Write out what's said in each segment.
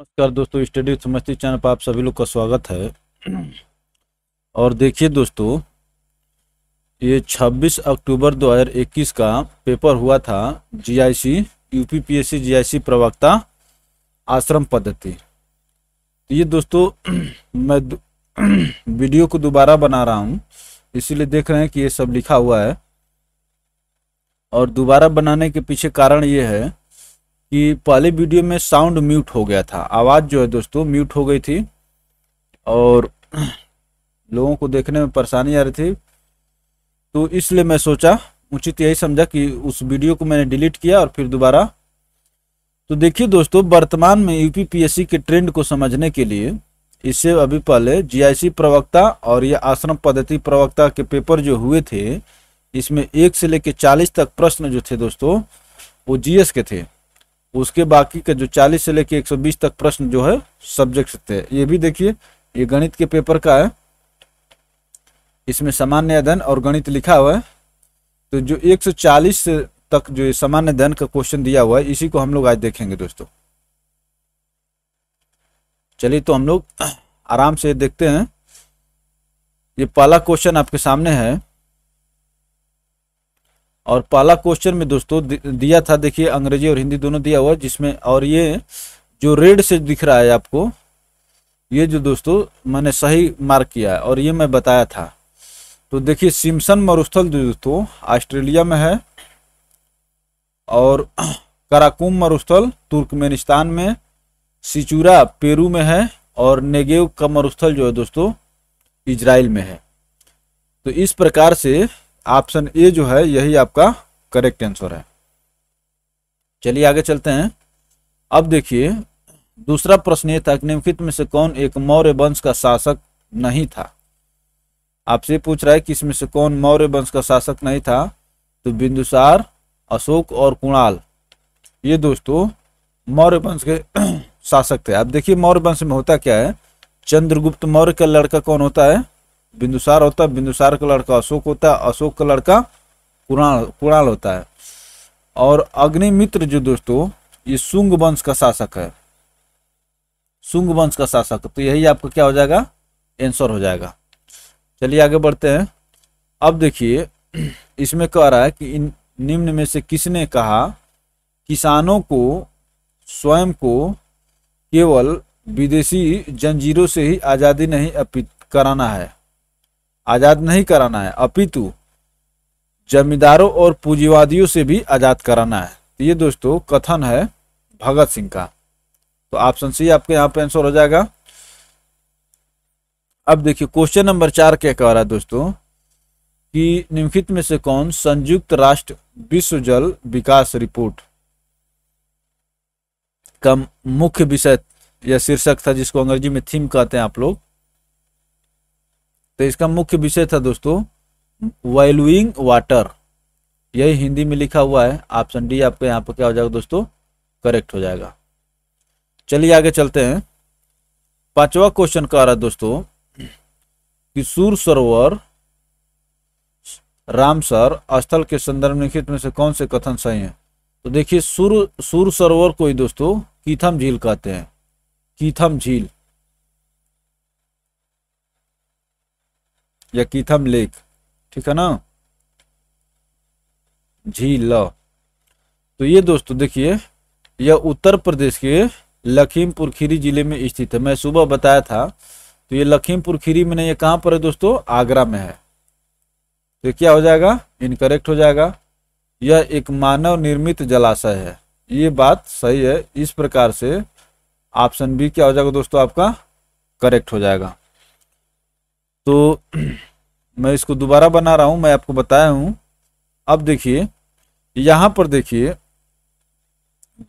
नमस्कार दोस्तों study समस्ती channel पर आप सभी लोग का स्वागत है और देखिए दोस्तों ये 26 अक्टूबर 2021 का पेपर हुआ था जीआईसी यूपीपीएससी जीआईसी प्रवक्ता आश्रम पद्धति तो ये दोस्तों मैं वीडियो को दोबारा बना रहा हूँ इसीलिए देख रहे हैं कि ये सब लिखा हुआ है और दोबारा बनाने के पीछे कारण ये है कि पहले वीडियो में साउंड म्यूट हो गया था आवाज़ जो है दोस्तों म्यूट हो गई थी और लोगों को देखने में परेशानी आ रही थी तो इसलिए मैं सोचा उचित यही समझा कि उस वीडियो को मैंने डिलीट किया और फिर दोबारा तो देखिए दोस्तों वर्तमान में यूपीपीएससी के ट्रेंड को समझने के लिए इससे अभी पहले जीआईसी प्रवक्ता और यह आश्रम पद्धति प्रवक्ता के पेपर जो हुए थे इसमें एक से लेकर चालीस तक प्रश्न जो थे दोस्तों वो जीएस के थे उसके बाकी का जो 40 से लेके 120 तक प्रश्न जो है सब्जेक्ट से थे ये भी देखिए ये गणित के पेपर का है इसमें सामान्य अध्ययन और गणित लिखा हुआ है तो जो 140 तक जो सामान्य अध्ययन का क्वेश्चन दिया हुआ है इसी को हम लोग आज देखेंगे दोस्तों चलिए तो हम लोग आराम से देखते हैं ये पहला क्वेश्चन आपके सामने है और पहला क्वेश्चन में दोस्तों दिया था देखिए अंग्रेजी और हिंदी दोनों दिया हुआ जिसमें और ये जो रेड से दिख रहा है आपको ये जो दोस्तों मैंने सही मार्क किया है और ये मैं बताया था तो देखिए सिमसन मरुस्थल जो दोस्तों ऑस्ट्रेलिया में है और कराकुम मरुस्थल तुर्कमेनिस्तान में सिचूरा पेरू में है और नेगेव का मरुस्थल जो है दोस्तों इजराइल में है तो इस प्रकार से ऑप्शन ए जो है यही आपका करेक्ट आंसर है चलिए आगे चलते हैं अब देखिए दूसरा प्रश्न ये था कि निम्नलिखित में से कौन एक मौर्य वंश का शासक नहीं था आपसे पूछ रहा है कि इसमें से कौन मौर्य वंश का शासक नहीं था तो बिंदुसार अशोक और कुणाल ये दोस्तों मौर्य वंश के शासक थे आप देखिए मौर्य वंश में होता क्या है चंद्रगुप्त मौर्य का लड़का कौन होता है बिंदुसार होता है बिंदुसार का लड़का अशोक होता है अशोक का लड़का कुणाल कुणाल होता है और अग्निमित्र जो दोस्तों ये शुंग वंश का शासक है शुंग वंश का शासक तो यही आपका क्या हो जाएगा एंसर हो जाएगा चलिए आगे बढ़ते हैं अब देखिए इसमें कह रहा है कि इन निम्न में से किसने कहा किसानों को स्वयं को केवल विदेशी जंजीरों से ही आज़ादी नहीं अपित कराना है आज़ाद नहीं कराना है अपितु जमींदारों और पूंजीवादियों से भी आज़ाद कराना है तो ये दोस्तों कथन है भगत सिंह का तो ऑप्शन सी आपके यहाँ पे आंसर हो जाएगा अब देखिए क्वेश्चन नंबर चार क्या कह रहा है दोस्तों कि निम्नलिखित में से कौन संयुक्त राष्ट्र विश्व जल विकास रिपोर्ट का मुख्य विषय या शीर्षक था जिसको अंग्रेजी में थीम कहते हैं आप लोग तो इसका मुख्य विषय था दोस्तों वैल्यूइंग वाटर यही हिंदी में लिखा हुआ है ऑप्शन डी आपके यहाँ पर क्या हो जाएगा दोस्तों करेक्ट हो जाएगा चलिए आगे चलते हैं पांचवा क्वेश्चन कह रहा है दोस्तों सूर सरोवर रामसर स्थल के संदर्भ निखित में से कौन से कथन सही है तो देखिए सूर सूर सरोवर को ही दोस्तों कीथम झील कहते हैं कीथम झील या कीथम लेक ठीक है ना झील तो ये दोस्तों देखिए यह उत्तर प्रदेश के लखीमपुर खीरी जिले में स्थित है मैं सुबह बताया था तो ये लखीमपुर खीरी में नहीं है कहाँ पर है दोस्तों आगरा में है तो क्या हो जाएगा इनकरेक्ट हो जाएगा यह एक मानव निर्मित जलाशय है ये बात सही है इस प्रकार से ऑप्शन बी क्या हो जाएगा दोस्तों आपका करेक्ट हो जाएगा तो मैं इसको दोबारा बना रहा हूँ मैं आपको बताया हूँ अब देखिए यहाँ पर देखिए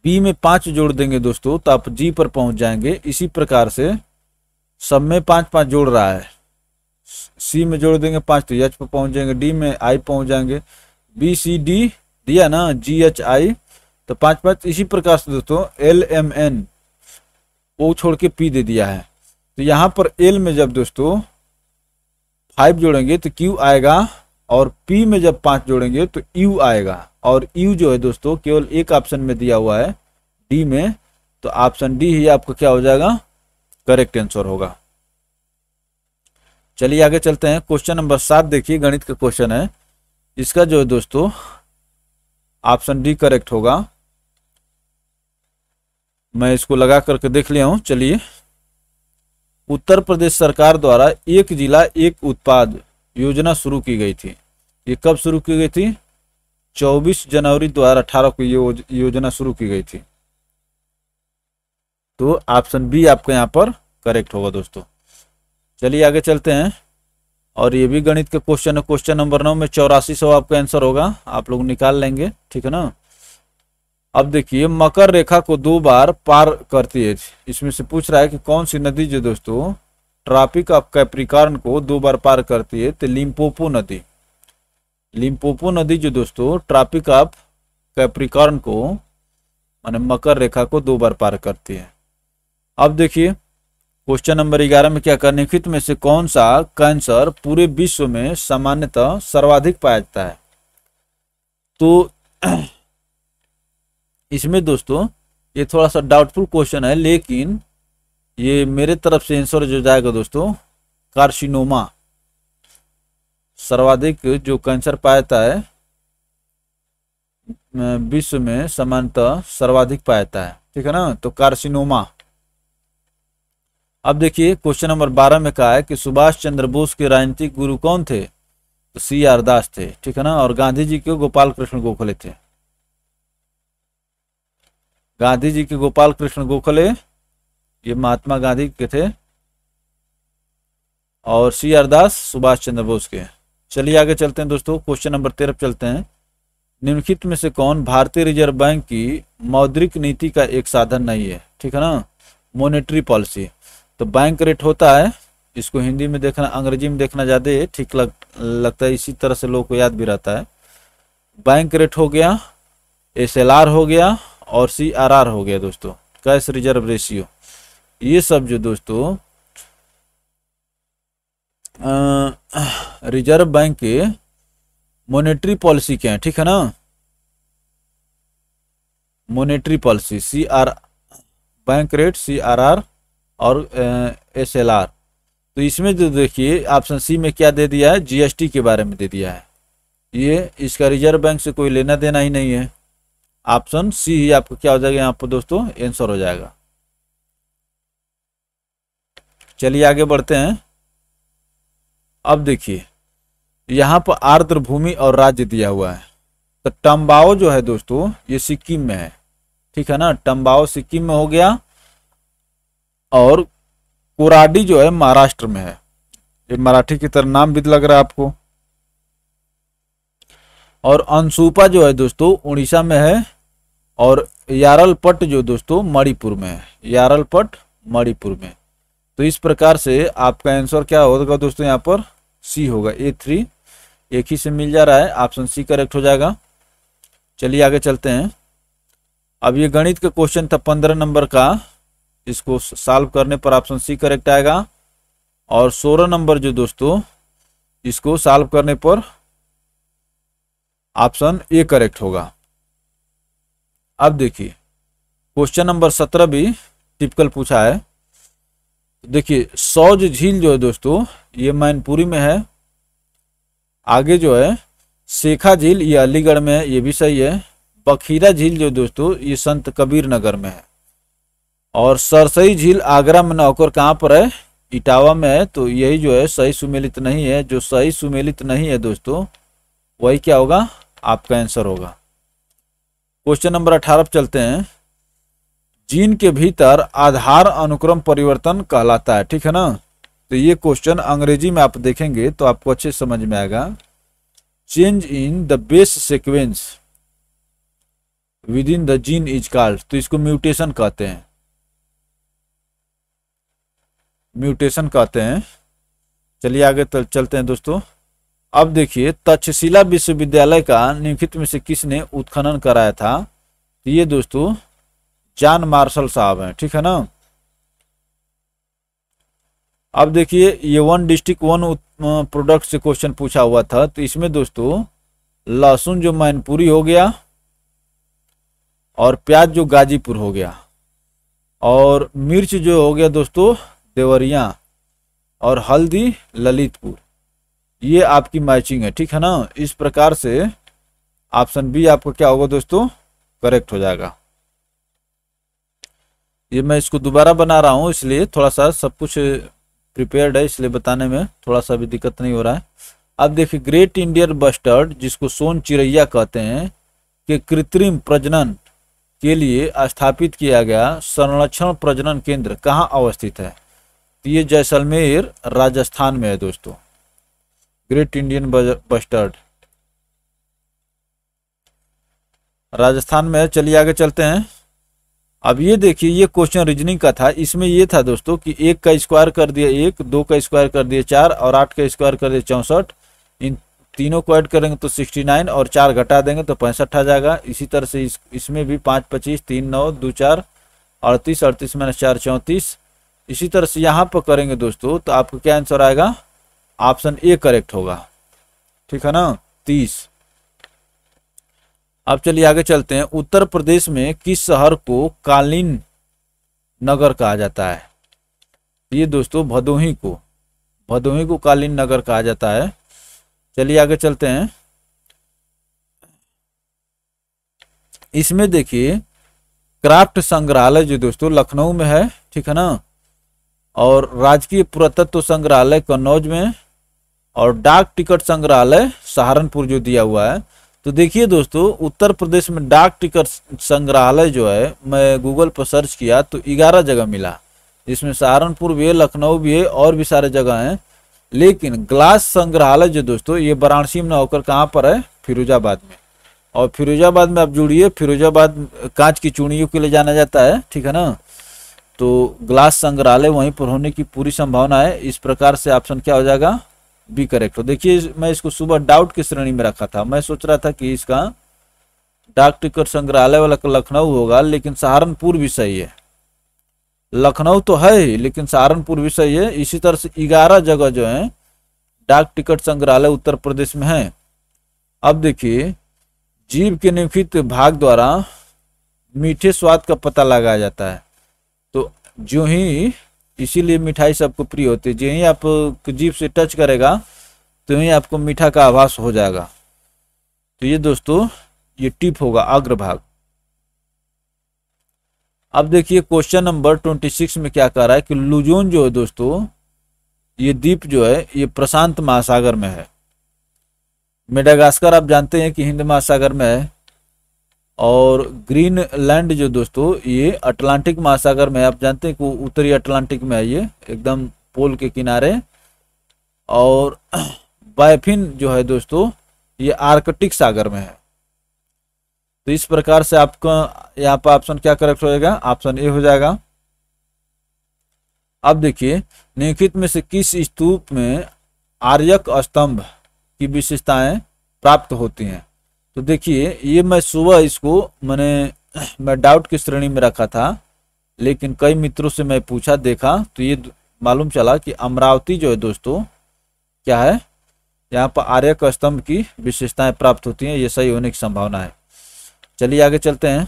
बी में पाँच जोड़ देंगे दोस्तों तो आप जी पर पहुँच जाएंगे इसी प्रकार से सब में पाँच पाँच जोड़ रहा है सी में जोड़ देंगे पाँच तो एच पर पहुँच जाएंगे डी में आई पहुँच जाएंगे बी सी डी दिया ना जी एच आई तो पाँच पाँच इसी प्रकार से दोस्तों एल एम एन वो छोड़ के पी दे दिया है तो यहाँ पर एल में जब दोस्तों फाइव जोड़ेंगे तो क्यू आएगा और पी में जब पाँच जोड़ेंगे तो यू आएगा और यू जो है दोस्तों केवल एक ऑप्शन में दिया हुआ है डी में तो ऑप्शन डी ही आपका क्या हो जाएगा करेक्ट आंसर होगा चलिए आगे चलते हैं क्वेश्चन नंबर सात देखिए गणित का क्वेश्चन है इसका जो है दोस्तों ऑप्शन डी करेक्ट होगा मैं इसको लगा करके देख लिया हूं चलिए उत्तर प्रदेश सरकार द्वारा एक जिला एक उत्पाद योजना शुरू की गई थी ये कब शुरू की गई थी 24 जनवरी दो हजार अठारह को ये योजना शुरू की गई थी तो ऑप्शन बी आपके यहाँ पर करेक्ट होगा दोस्तों चलिए आगे चलते हैं और ये भी गणित का क्वेश्चन है क्वेश्चन नंबर नौ में चौरासी सौ आपका आंसर होगा आप लोग निकाल लेंगे ठीक है ना अब देखिए मकर रेखा को दो बार पार करती है इसमें से पूछ रहा है कि कौन सी नदी जो दोस्तों ट्रॉपिक ऑफ कैप्रिकॉर्न को दो बार पार करती है तो लिम्पोपो नदी लिम्पोपो नदी जो दोस्तों ट्रॉपिक ऑफ कैप्रिकॉर्न को माने मकर रेखा को दो बार पार करती है अब देखिए क्वेश्चन नंबर ग्यारह में क्या निम्नलिखित में से कौन सा कैंसर पूरे विश्व में सामान्यतः सर्वाधिक पाया जाता है तो इसमें दोस्तों ये थोड़ा सा डाउटफुल क्वेश्चन है लेकिन ये मेरे तरफ से आंसर जो जाएगा दोस्तों कार्सिनोमा सर्वाधिक जो कैंसर पाया जाता है विश्व में सामान्यतः सर्वाधिक पाया जाता है ठीक है ना तो कार्सिनोमा अब देखिए क्वेश्चन नंबर बारह में कहा है कि सुभाष चंद्र बोस के राजनीतिक गुरु कौन थे तो सी आर दास थे ठीक है ना और गांधी जी के गोपाल कृष्ण गोखले थे गांधी जी के गोपाल कृष्ण गोखले ये महात्मा गांधी के थे और सी आर दास सुभाष चंद्र बोस के चलिए आगे चलते हैं दोस्तों क्वेश्चन नंबर तेरह चलते हैं निम्नलिखित में से कौन भारतीय रिजर्व बैंक की मौद्रिक नीति का एक साधन नहीं है ठीक है ना मॉनेटरी पॉलिसी तो बैंक रेट होता है इसको हिंदी में देखना अंग्रेजी में देखना ज़्यादा ठीक लग, लगता है इसी तरह से लोग को याद भी रहता है बैंक रेट हो गया एस हो गया और सी आर आर हो गया दोस्तों कैश रिजर्व रेशियो ये सब जो दोस्तों रिजर्व बैंक के मॉनेटरी पॉलिसी क्या है ठीक है ना monetary policy C R bank rate C R R और एस एल आर तो इसमें जो देखिए ऑप्शन सी में क्या दे दिया है जीएसटी के बारे में दे दिया है ये इसका रिजर्व बैंक से कोई लेना देना ही नहीं है ऑप्शन सी ही आपको क्या हो जाएगा यहाँ पर दोस्तों आंसर हो जाएगा चलिए आगे बढ़ते हैं अब देखिए यहाँ पर आर्द्र भूमि और राज्य दिया हुआ है तो टम्बाओ जो है दोस्तों ये सिक्किम में है ठीक है ना टम्बाओ सिक्किम में हो गया और कोराडी जो है महाराष्ट्र में है ये मराठी की तरह नाम भी लग रहा है आपको और अंशुपा जो है दोस्तों उड़ीसा में है और यारलपट जो दोस्तों मणिपुर में है यारलपट मणिपुर में तो इस प्रकार से आपका आंसर क्या होगा दोस्तों यहाँ पर सी होगा ए थ्री एक ही से मिल जा रहा है ऑप्शन सी करेक्ट हो जाएगा चलिए आगे चलते हैं अब ये गणित का क्वेश्चन था पंद्रह नंबर का इसको सॉल्व करने पर ऑप्शन सी करेक्ट आएगा और सोलह नंबर जो दोस्तों इसको सॉल्व करने पर ऑप्शन ए करेक्ट होगा अब देखिए क्वेश्चन नंबर सत्रह भी टिपिकल पूछा है देखिए सौज झील जो है दोस्तों ये मैनपुरी में है आगे जो है शेखा झील ये अलीगढ़ में है ये भी सही है बखीरा झील जो दोस्तों ये संत कबीर नगर में है और सरसई झील आगरा में नौकर कहाँ पर है इटावा में है तो यही जो है सही सुमेलित नहीं है जो सही सुमेलित नहीं है दोस्तों वही क्या होगा आपका आंसर होगा क्वेश्चन नंबर अठारह चलते हैं जीन के भीतर आधार अनुक्रम परिवर्तन कहलाता है ठीक है ना तो ये क्वेश्चन अंग्रेजी में आप देखेंगे तो आपको अच्छे समझ में आएगा change in the base sequence within the gene is called तो इसको म्यूटेशन कहते हैं म्यूटेशन कहते हैं चलिए आगे तो चलते हैं दोस्तों अब देखिए तक्षशिला विश्वविद्यालय का निम्नलिखित में से किसने उत्खनन कराया था तो ये दोस्तों जान मार्शल साहब हैं ठीक है ना अब देखिए ये वन डिस्ट्रिक्ट वन प्रोडक्ट से क्वेश्चन पूछा हुआ था तो इसमें दोस्तों लहसुन जो मैनपुरी हो गया और प्याज जो गाजीपुर हो गया और मिर्च जो हो गया दोस्तों देवरिया और हल्दी ललितपुर ये आपकी मैचिंग है ठीक है ना इस प्रकार से ऑप्शन बी आपका क्या होगा दोस्तों करेक्ट हो जाएगा ये मैं इसको दोबारा बना रहा हूँ इसलिए थोड़ा सा सब कुछ प्रिपेयर्ड है इसलिए बताने में थोड़ा सा भी दिक्कत नहीं हो रहा है अब देखिए ग्रेट इंडियन बस्टर्ड जिसको सोन चिड़ैया कहते हैं के कृत्रिम प्रजनन के लिए स्थापित किया गया संरक्षण प्रजनन केंद्र कहाँ अवस्थित है तो ये जैसलमेर राजस्थान में है दोस्तों ग्रेट इंडियन बस्टर्ड राजस्थान में चलिए आगे चलते हैं अब ये देखिए ये क्वेश्चन रीजनिंग का था इसमें ये था दोस्तों कि एक का स्क्वायर कर दिया एक दो का स्क्वायर कर दिया चार और आठ का स्क्वायर कर दिया चौंसठ इन तीनों को ऐड करेंगे तो सिक्सटी नाइन और चार घटा देंगे तो पैंसठ आ जाएगा इसी तरह से इस, इसमें भी पाँच पच्चीस तीन नौ दो चार अड़तीस अड़तीस माइनस चार चौंतीस इसी तरह से यहाँ पर करेंगे दोस्तों तो आपको क्या आंसर आएगा ऑप्शन ए करेक्ट होगा ठीक है ना तीस अब चलिए आगे चलते हैं उत्तर प्रदेश में किस शहर को कालीन नगर कहा जाता है ये दोस्तों भदोही को भदोही को कालीन नगर कहा जाता है चलिए आगे चलते हैं इसमें देखिए क्राफ्ट संग्रहालय जो दोस्तों लखनऊ में है ठीक है ना और राजकीय पुरातत्व संग्रहालय कन्नौज में और डाक टिकट संग्रहालय सहारनपुर जो दिया हुआ है तो देखिए दोस्तों उत्तर प्रदेश में डाक टिकट संग्रहालय जो है मैं गूगल पर सर्च किया तो ग्यारह जगह मिला जिसमें सहारनपुर भी है लखनऊ भी है और भी सारे जगह हैं लेकिन ग्लास संग्रहालय जो दोस्तों ये वाराणसी में होकर कहाँ पर है फिरोजाबाद में और फिरोजाबाद में आप जुड़िए फिरोजाबाद कांच की चूड़ियों के लिए जाना जाता है ठीक है ना तो ग्लास संग्रहालय वहीं पर होने की पूरी संभावना है इस प्रकार से ऑप्शन क्या हो जाएगा बी करेक्ट हो देखिए मैं इसको सुबह डाउट की श्रेणी में रखा था मैं सोच रहा था कि इसका डाक टिकट संग्रहालय वाला लखनऊ होगा लेकिन सहारनपुर भी सही है लखनऊ तो है ही लेकिन सहारनपुर भी सही है इसी तरह से ग्यारह जगह जो है डाक टिकट संग्रहालय उत्तर प्रदेश में है अब देखिए जीव के निम्फित भाग द्वारा मीठे स्वाद का पता लगाया जाता है तो जो ही इसीलिए मिठाई सबको प्रिय होती है जो ही आप जीप से टच करेगा तो ही आपको मीठा का आभास हो जाएगा तो ये दोस्तों ये टिप होगा अग्रभाग अब देखिए क्वेश्चन नंबर ट्वेंटी सिक्स में क्या कह रहा है कि लुजोन जो है दोस्तों ये द्वीप जो है ये प्रशांत महासागर में है मेडागास्कर आप जानते हैं कि हिंद महासागर में है और ग्रीनलैंड जो दोस्तों ये अटलांटिक महासागर में आप जानते हैं कि उत्तरी अटलांटिक में है ये एकदम पोल के किनारे और बायफिन जो है दोस्तों ये आर्कटिक सागर में है तो इस प्रकार से आपका यहाँ पर ऑप्शन क्या करेक्ट हो जाएगा ऑप्शन ए हो जाएगा अब देखिए निम्नलिखित में से किस स्तूप में आर्यक स्तंभ की विशेषताएं प्राप्त होती हैं तो देखिए ये मैं सुबह इसको मैंने मैं डाउट की श्रेणी में रखा था लेकिन कई मित्रों से मैं पूछा देखा तो ये मालूम चला कि अमरावती जो है दोस्तों क्या है यहाँ पर का स्तंभ की विशेषताएं प्राप्त होती हैं ये सही होने की संभावना है चलिए आगे चलते हैं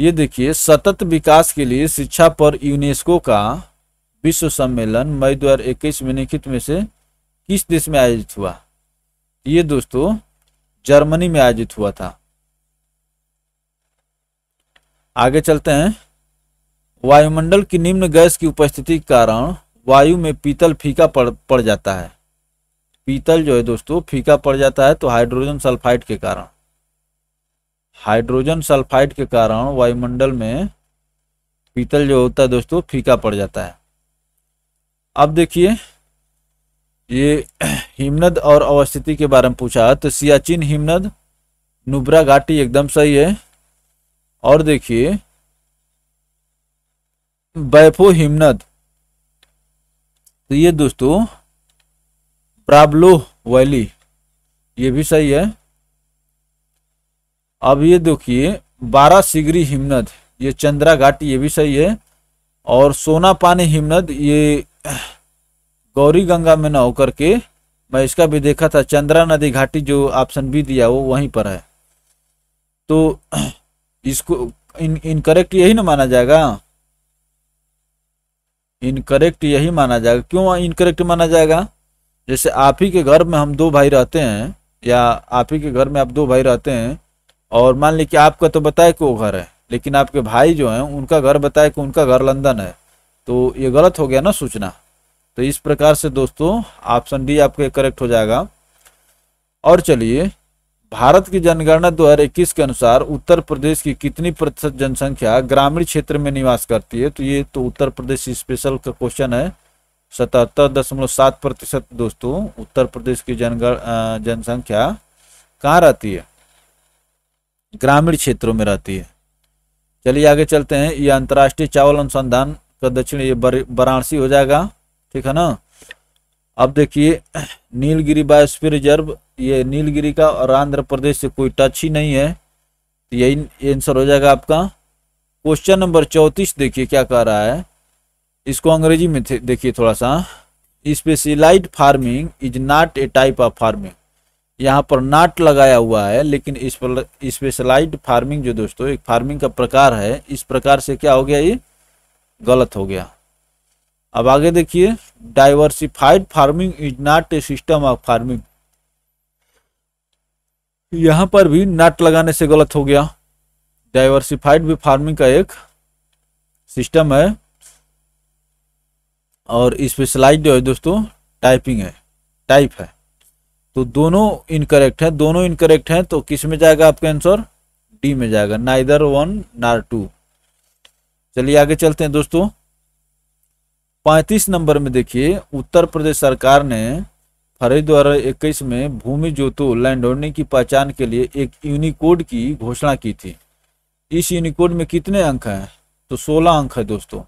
ये देखिए सतत विकास के लिए शिक्षा पर यूनेस्को का विश्व सम्मेलन मई दो में निखित में से किस देश में आयोजित हुआ ये दोस्तों जर्मनी में आयोजित हुआ था आगे चलते हैं वायुमंडल की निम्न गैस की उपस्थिति के कारण वायु में पीतल फीका पड़ पड़ जाता है पीतल जो है दोस्तों फीका पड़ जाता है तो हाइड्रोजन सल्फाइड के कारण हाइड्रोजन सल्फाइड के कारण वायुमंडल में पीतल जो होता है दोस्तों फीका पड़ जाता है अब देखिए ये हिमनद और अवस्थिति के बारे में पूछा तो सियाचिन हिमनद नुब्रा घाटी एकदम सही है और देखिए बैफो हिमनद तो ये दोस्तों प्राबलो वैली ये भी सही है अब ये देखिए बारह सिगरी हिमनद ये चंद्रा घाटी ये भी सही है और सोना पानी हिमनद ये गौरी गंगा में न होकर के मैं इसका भी देखा था चंद्रा नदी घाटी जो ऑप्शन बी दिया वो वहीं पर है तो इसको इन इनकरेक्ट यही ना माना जाएगा इनकरेक्ट यही माना जाएगा क्यों इनकरेक्ट माना जाएगा जैसे आप ही के घर में हम दो भाई रहते हैं या आप ही के घर में आप दो भाई रहते हैं और मान ली कि आपका तो बताए कि वो घर है लेकिन आपके भाई जो हैं उनका घर बताए कि उनका घर लंदन है तो ये गलत हो गया ना सूचना तो इस प्रकार से दोस्तों ऑप्शन डी आपके करेक्ट हो जाएगा और चलिए भारत की जनगणना 2021 के अनुसार उत्तर प्रदेश की कितनी प्रतिशत जनसंख्या ग्रामीण क्षेत्र में निवास करती है तो ये तो उत्तर प्रदेश स्पेशल का क्वेश्चन है सतहत्तर दशमलव सात प्रतिशत दोस्तों उत्तर प्रदेश की जनगण जनसंख्या कहाँ रहती है ग्रामीण क्षेत्रों में रहती है चलिए आगे चलते हैं ये अंतर्राष्ट्रीय चावल अनुसंधान का दक्षिण ये वाराणसी हो जाएगा ठीक है ना अब देखिए नीलगिरी बायोस्फीयर रिजर्व ये नीलगिरी का और आंध्र प्रदेश से कोई टच ही नहीं है यही आंसर हो जाएगा आपका क्वेश्चन नंबर चौंतीस देखिए क्या कह रहा है इसको अंग्रेजी में देखिए थोड़ा सा specialised farming is not a type of farming यहाँ पर नाट लगाया हुआ है लेकिन इस फार्मिंग जो दोस्तों एक फार्मिंग का प्रकार है इस प्रकार से क्या हो गया ये गलत हो गया अब आगे देखिए diversified farming is not a system of farming यहां पर भी नट लगाने से गलत हो गया डाइवर्सिफाइड भी फार्मिंग का एक सिस्टम है और स्पेशलाइज जो है दोस्तों टाइपिंग है टाइप है तो दोनों इनकरेक्ट है दोनों इनकरेक्ट है तो किस में जाएगा आपका आंसर डी में जाएगा ना इधर वन ना टू चलिए आगे चलते हैं दोस्तों पैंतीस नंबर में देखिए उत्तर प्रदेश सरकार ने फरवरी दो हजार इक्कीस में भूमि जोतो लैंडोनी की पहचान के लिए एक यूनिकोड की घोषणा की थी इस यूनिकोड में कितने अंक हैं तो सोलह अंक है दोस्तों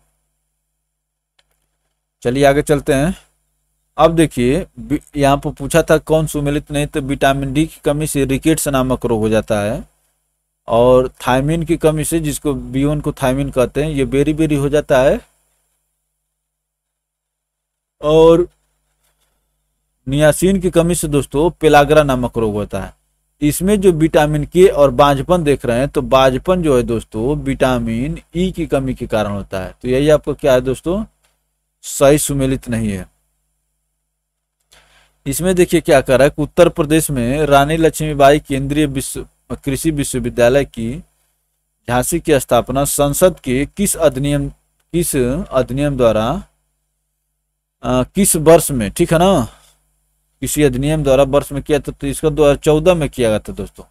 चलिए आगे चलते हैं अब देखिए यहाँ पर पूछा था कौन सुमिलित नहीं तो विटामिन डी की कमी से रिकेट्स नामक रोग हो जाता है और थायमिन की कमी से जिसको बियोन को थायमिन कहते हैं ये बेरी बेरी हो जाता है और नियासीन की कमी से दोस्तों पेलागरा नामक रोग होता है इसमें जो विटामिन के और बाजपन देख रहे हैं तो बाजपन जो है दोस्तों विटामिन ई की कमी के कारण होता है तो यही आपको क्या है दोस्तों सही सुमेलित नहीं है इसमें देखिए क्या कर रहा है उत्तर प्रदेश में रानी लक्ष्मीबाई केंद्रीय विश्व कृषि विश्वविद्यालय की झांसी की स्थापना संसद के किस अधिनियम किस अधिनियम द्वारा आ, किस वर्ष में ठीक है ना किसी अधिनियम द्वारा वर्ष में किया था तो इसका दो चौदह में किया गया था दोस्तों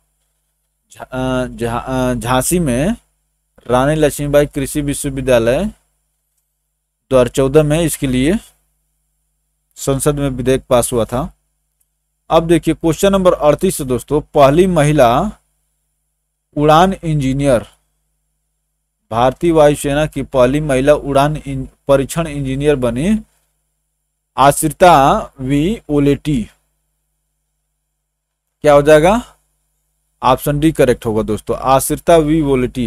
झांसी जा, जा, में रानी लक्ष्मीबाई कृषि विश्वविद्यालय दो हजार चौदह में इसके लिए संसद में विधेयक पास हुआ था अब देखिए क्वेश्चन नंबर अड़तीस दोस्तों पहली महिला उड़ान इंजीनियर भारतीय वायुसेना की पहली महिला उड़ान परीक्षण इंजीनियर बनी आश्रिता वी ओलेटी क्या हो जाएगा ऑप्शन डी करेक्ट होगा दोस्तों आश्रिता वी ओलेटी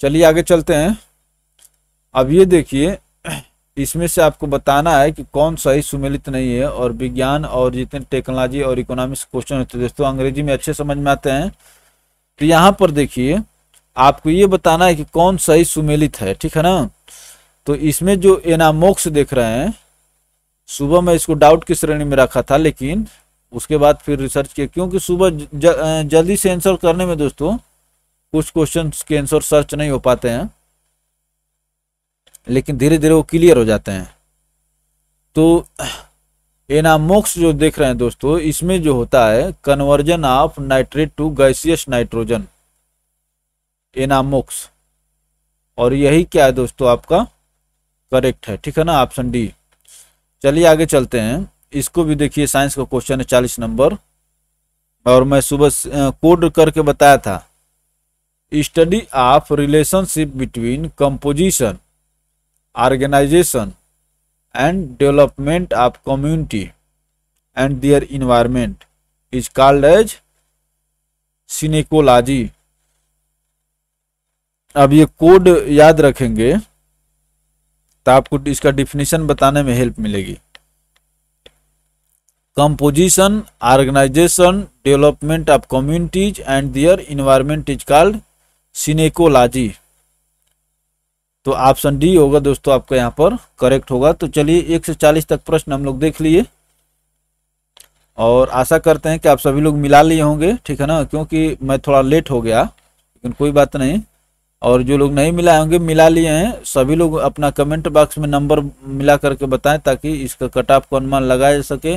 चलिए आगे चलते हैं अब ये देखिए इसमें से आपको बताना है कि कौन सही सुमेलित नहीं है और विज्ञान और जितने टेक्नोलॉजी और इकोनॉमिक्स क्वेश्चन होते हैं दोस्तों अंग्रेजी में अच्छे समझ में आते हैं तो यहाँ पर देखिए आपको ये बताना है कि कौन सही सुमेलित है ठीक है ना तो इसमें जो एनामोक्स देख रहे हैं सुबह में इसको डाउट की श्रेणी में रखा था लेकिन उसके बाद फिर रिसर्च किया क्योंकि सुबह जल्दी से आंसर करने में दोस्तों कुछ क्वेश्चन के आंसर सर्च नहीं हो पाते हैं लेकिन धीरे धीरे वो क्लियर हो जाते हैं तो एनामोक्स जो देख रहे हैं दोस्तों इसमें जो होता है conversion of nitrate to gaseous nitrogen anammox और यही क्या है दोस्तों आपका करेक्ट है ठीक है ना ऑप्शन डी चलिए आगे चलते हैं इसको भी देखिए साइंस का क्वेश्चन है चालीस नंबर और मैं सुबह कोड करके बताया था study of relationship between composition organisation and development of community and their environment is called as synecology अब ये कोड याद रखेंगे तो आपको इसका डिफिनेशन बताने में हेल्प मिलेगी composition organisation development of communities and their environment is called synecology तो ऑप्शन डी होगा दोस्तों आपका यहाँ पर करेक्ट होगा तो चलिए एक से चालीस तक प्रश्न हम लोग देख लिए और आशा करते हैं कि आप सभी लोग मिला लिए होंगे ठीक है ना क्योंकि मैं थोड़ा लेट हो गया लेकिन कोई बात नहीं और जो लोग नहीं मिलाए होंगे मिला लिए हैं सभी लोग अपना कमेंट बॉक्स में नंबर मिला करके बताएं ताकि इसका कट ऑफ का अनुमान लगाया जा सके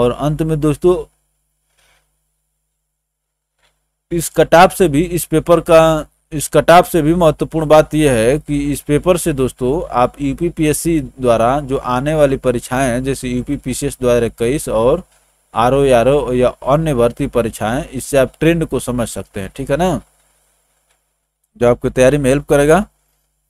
और अंत में दोस्तों इस कट ऑफ से भी इस पेपर का इस कट ऑफ से भी महत्वपूर्ण बात यह है कि इस पेपर से दोस्तों आप यूपीपीएससी द्वारा जो आने वाली परीक्षाएं हैं जैसे यूपीपीसीएस दो हज़ार इक्कीस और आर ओ e या अन्य भर्ती परीक्षाएं इससे आप ट्रेंड को समझ सकते हैं ठीक है ना जो आपकी तैयारी में हेल्प करेगा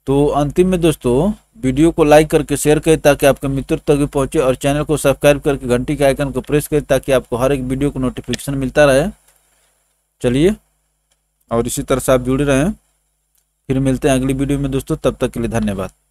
तो अंतिम में दोस्तों वीडियो को लाइक करके शेयर करें ताकि आपके मित्र तक भी पहुंचे और चैनल को सब्सक्राइब करके घंटी के आइकन को प्रेस करें ताकि आपको हर एक वीडियो को नोटिफिकेशन मिलता रहे चलिए और इसी तरह से आप जुड़े रहें फिर मिलते हैं अगली वीडियो में दोस्तों तब तक के लिए धन्यवाद